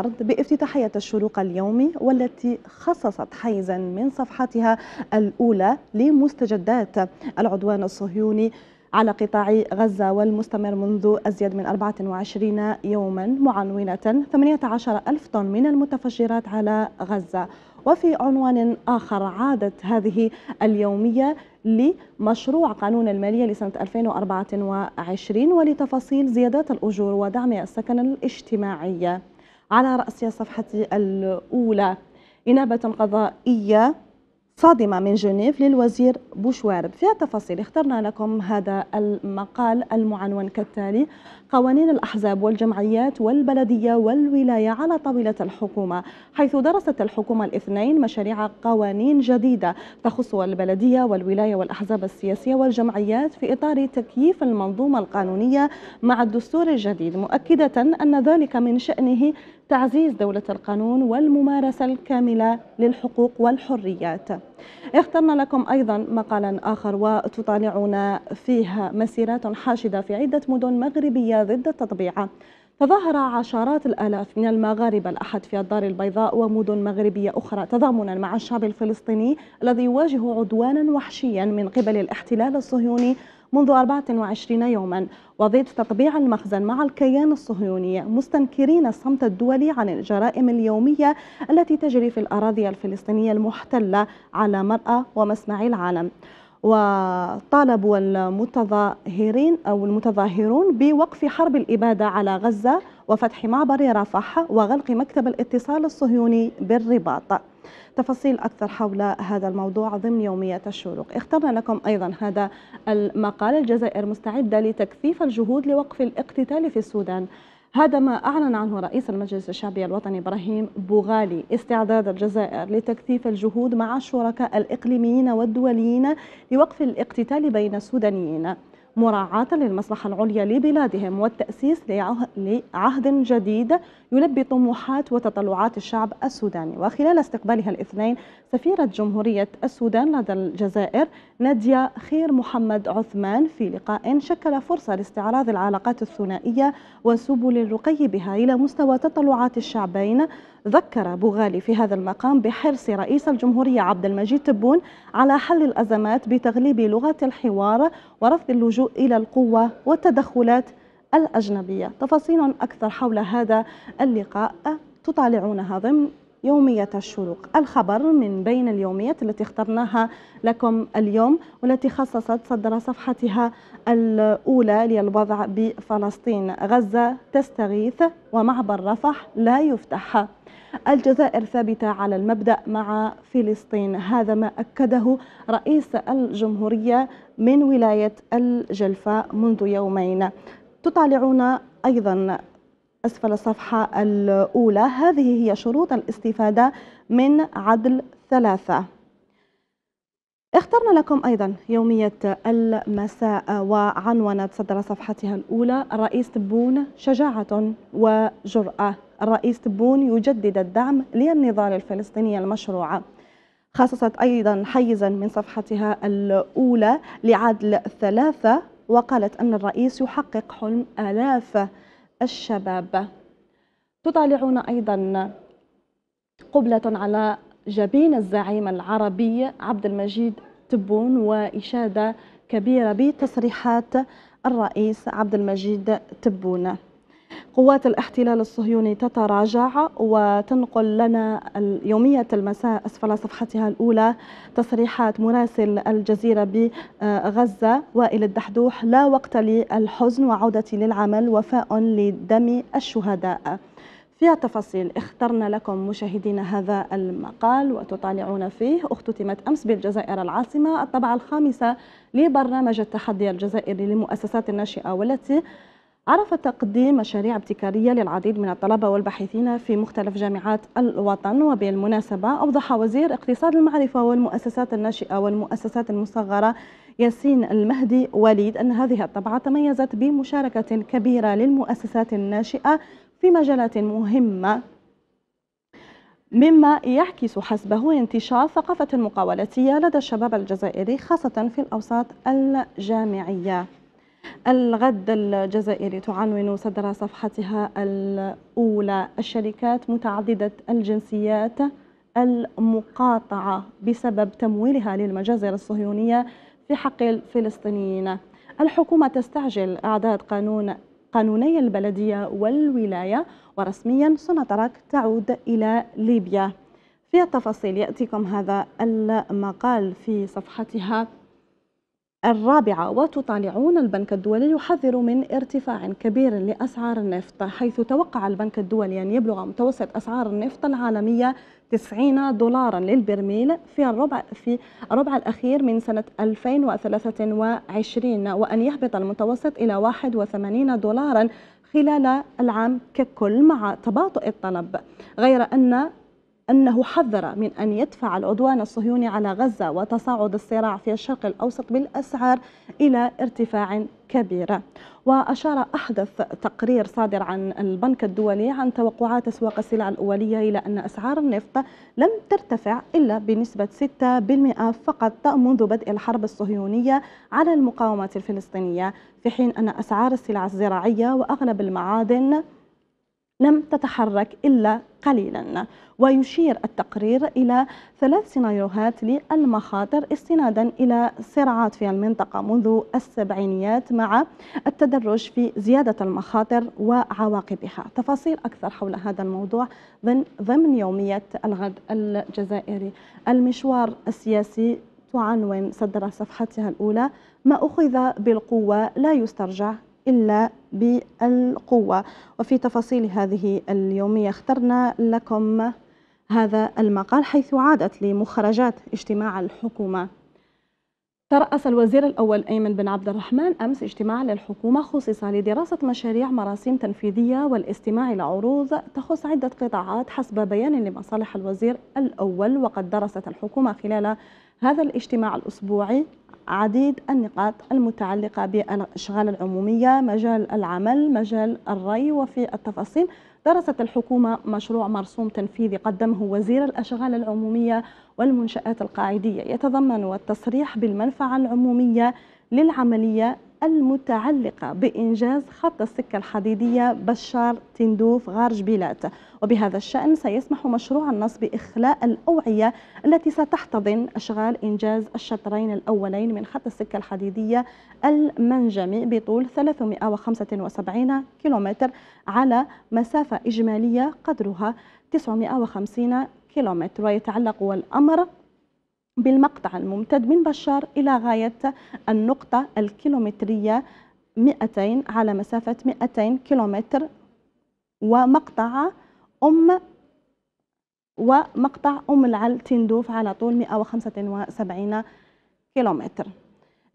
عرض بافتتاحية الشروق اليومي والتي خصصت حيزا من صفحتها الأولى لمستجدات العدوان الصهيوني على قطاع غزة والمستمر منذ أزيد من 24 يوما معنونة 18 ألف طن من المتفجرات على غزة وفي عنوان آخر عادت هذه اليومية لمشروع قانون المالية لسنة 2024 ولتفاصيل زيادات الأجور ودعم السكن الاجتماعي على رأس صفحتي الأولى إنابة قضائية صادمة من جنيف للوزير بوشوارب فيها تفاصيل اخترنا لكم هذا المقال المعنون كالتالي قوانين الأحزاب والجمعيات والبلدية والولاية على طاولة الحكومة حيث درست الحكومة الاثنين مشاريع قوانين جديدة تخص البلدية والولاية والأحزاب السياسية والجمعيات في إطار تكييف المنظومة القانونية مع الدستور الجديد مؤكدة أن ذلك من شأنه تعزيز دولة القانون والممارسة الكاملة للحقوق والحريات اخترنا لكم أيضا مقالا آخر وتطالعون فيه مسيرات حاشدة في عدة مدن مغربية ضد التطبيع تظاهر عشرات الآلاف من المغاربة الأحد في الدار البيضاء ومدن مغربية أخرى تضامنا مع الشعب الفلسطيني الذي يواجه عدوانا وحشيا من قبل الاحتلال الصهيوني منذ 24 يوما وضد تطبيع المخزن مع الكيان الصهيوني مستنكرين الصمت الدولي عن الجرائم اليومية التي تجري في الأراضي الفلسطينية المحتلة على مرأى ومسمع العالم وطالبوا المتظاهرين أو المتظاهرون بوقف حرب الإبادة على غزة وفتح معبر رفح وغلق مكتب الاتصال الصهيوني بالرباط تفاصيل أكثر حول هذا الموضوع ضمن يومية الشروق اخترنا لكم أيضا هذا المقال الجزائر مستعدة لتكثيف الجهود لوقف الاقتتال في السودان هذا ما أعلن عنه رئيس المجلس الشعبي الوطني إبراهيم بوغالي استعداد الجزائر لتكثيف الجهود مع الشركاء الإقليميين والدوليين لوقف الاقتتال بين السودانيين مراعاة للمصلحة العليا لبلادهم والتأسيس لعهد جديد يلبي طموحات وتطلعات الشعب السوداني وخلال استقبالها الاثنين سفيرة جمهورية السودان لدى الجزائر نادية خير محمد عثمان في لقاء شكل فرصة لاستعراض العلاقات الثنائية وسبل الرقي بها إلى مستوى تطلعات الشعبين ذكر بوغالي في هذا المقام بحرص رئيس الجمهورية عبد المجيد تبون على حل الأزمات بتغليب لغة الحوار ورفض اللجوء اللجوء إلى القوة والتدخلات الأجنبية تفاصيل أكثر حول هذا اللقاء تطالعونها ضمن يومية الشروق الخبر من بين اليوميات التي اخترناها لكم اليوم والتي خصصت صدر صفحتها الأولى للوضع بفلسطين غزة تستغيث ومعبر رفح لا يفتح الجزائر ثابتة على المبدأ مع فلسطين هذا ما أكده رئيس الجمهورية من ولاية الجلفة منذ يومين تطالعون أيضا أسفل الصفحة الأولى هذه هي شروط الاستفادة من عدل ثلاثة اخترنا لكم أيضا يومية المساء وعنونت صدر صفحتها الأولى الرئيس تبون شجاعة وجرأة الرئيس تبون يجدد الدعم للنضال الفلسطيني المشروع خصصت أيضا حيزا من صفحتها الأولى لعدل ثلاثة وقالت أن الرئيس يحقق حلم آلاف الشباب تطالعون أيضا قبلة على جبين الزعيم العربي عبد المجيد تبون وإشادة كبيرة بتصريحات الرئيس عبد المجيد تبون قوات الاحتلال الصهيوني تتراجع وتنقل لنا يومية المساء أسفل صفحتها الأولى تصريحات مراسل الجزيرة بغزة وائل الدحدوح لا وقت للحزن وعودتي للعمل وفاء لدم الشهداء فيها تفاصيل اخترنا لكم مشاهدين هذا المقال وتطالعون فيه اختتمت أمس بالجزائر العاصمة الطبعة الخامسة لبرنامج التحدي الجزائري للمؤسسات الناشئة والتي عرف تقديم مشاريع ابتكارية للعديد من الطلبة والباحثين في مختلف جامعات الوطن وبالمناسبة أوضح وزير اقتصاد المعرفة والمؤسسات الناشئة والمؤسسات المصغرة ياسين المهدي وليد أن هذه الطبعة تميزت بمشاركة كبيرة للمؤسسات الناشئة في مجالات مهمة مما يعكس حسبه انتشار ثقافة المقاولاتية لدى الشباب الجزائري خاصة في الأوساط الجامعية الغد الجزائري تعنون صدر صفحتها الأولى الشركات متعددة الجنسيات المقاطعة بسبب تمويلها للمجازر الصهيونية في حق الفلسطينيين الحكومة تستعجل إعداد قانون قانوني البلدية والولاية ورسميا سنترك تعود إلى ليبيا في التفاصيل يأتيكم هذا المقال في صفحتها الرابعة وتطالعون البنك الدولي يحذر من ارتفاع كبير لأسعار النفط حيث توقع البنك الدولي أن يبلغ متوسط أسعار النفط العالمية 90 دولارا للبرميل في الربع في الربع الأخير من سنة 2023 وأن يهبط المتوسط إلى 81 دولارا خلال العام ككل مع تباطؤ الطلب غير أن أنه حذر من أن يدفع العدوان الصهيوني على غزة وتصاعد الصراع في الشرق الأوسط بالأسعار إلى ارتفاع كبير وأشار أحدث تقرير صادر عن البنك الدولي عن توقعات أسواق السلع الأولية إلى أن أسعار النفط لم ترتفع إلا بنسبة 6% فقط منذ بدء الحرب الصهيونية على المقاومة الفلسطينية في حين أن أسعار السلع الزراعية وأغلب المعادن لم تتحرك إلا قليلا ويشير التقرير إلى ثلاث سيناريوهات للمخاطر استنادا إلى صراعات في المنطقة منذ السبعينيات مع التدرج في زيادة المخاطر وعواقبها تفاصيل أكثر حول هذا الموضوع ضمن, ضمن يومية الغد الجزائري المشوار السياسي تعنون صدر صفحتها الأولى ما أخذ بالقوة لا يسترجع إلا بالقوة وفي تفاصيل هذه اليومية اخترنا لكم هذا المقال حيث عادت لمخرجات اجتماع الحكومة ترأس الوزير الأول أيمن بن عبد الرحمن أمس اجتماع للحكومة خصص لدراسة مشاريع مراسيم تنفيذية والاستماع إلى عروض تخص عدة قطاعات حسب بيان لمصالح الوزير الأول وقد درست الحكومة خلال هذا الاجتماع الأسبوعي عديد النقاط المتعلقة بالأشغال العمومية مجال العمل مجال الري وفي التفاصيل درست الحكومة مشروع مرسوم تنفيذي قدمه وزير الأشغال العمومية والمنشآت القاعدية يتضمن التصريح بالمنفعة العمومية للعملية المتعلقة بإنجاز خط السكة الحديدية بشار تندوف غار جبيلات وبهذا الشأن سيسمح مشروع النص بإخلاء الأوعية التي ستحتضن أشغال إنجاز الشطرين الأولين من خط السكة الحديدية المنجمي بطول 375 كيلومتر على مسافة إجمالية قدرها 950 كيلومتر ويتعلق الأمر بالمقطع الممتد من بشار إلى غاية النقطة الكيلومترية 200 على مسافة 200 كيلومتر ومقطع أم ومقطع أم العل تندوف على طول 175 كيلومتر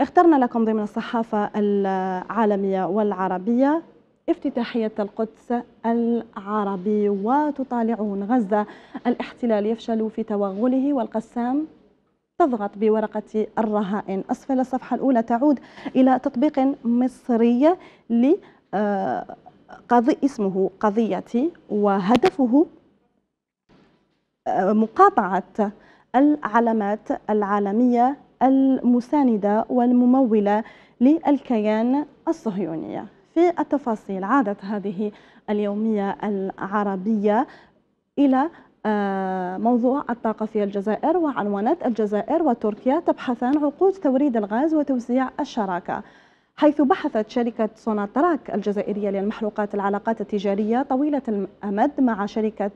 اخترنا لكم ضمن الصحافة العالمية والعربية افتتاحية القدس العربي وتطالعون غزة الاحتلال يفشل في توغله والقسام تضغط بورقة الرهائن أسفل الصفحة الأولى تعود إلى تطبيق مصري لقضي آه، قضي اسمه قضيتي وهدفه آه، مقاطعة العلامات العالمية المساندة والممولة للكيان الصهيونية في التفاصيل عادت هذه اليومية العربية إلى آه، موضوع الطاقة في الجزائر وعنوانات الجزائر وتركيا تبحثان عقود توريد الغاز وتوزيع الشراكة حيث بحثت شركة سوناتراك الجزائرية للمحروقات العلاقات التجارية طويلة الأمد مع شركة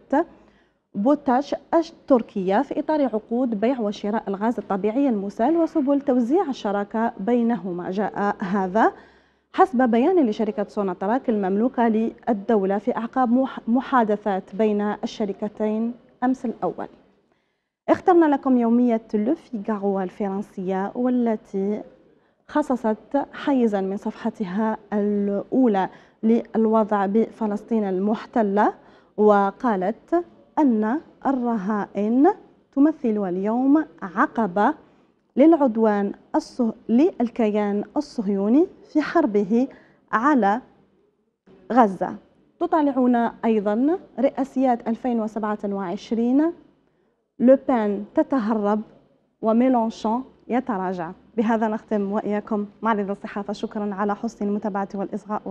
بوتاش التركية في إطار عقود بيع وشراء الغاز الطبيعي المسال وسبل توزيع الشراكة بينهما جاء هذا حسب بيان لشركة سوناتراك المملوكة للدولة في أعقاب محادثات بين الشركتين أمس الأول اخترنا لكم يومية لوفيغارو الفرنسية والتي خصصت حيزا من صفحتها الأولى للوضع بفلسطين المحتلة وقالت أن الرهائن تمثل اليوم عقبة للعدوان الصه... للكيان الصهيوني في حربه على غزة تطالعون أيضا رئاسيات 2027 لوبان تتهرب وميلونشون يتراجع بهذا نختم وإياكم معرض الصحافة شكرا على حسن المتابعة والإصغاء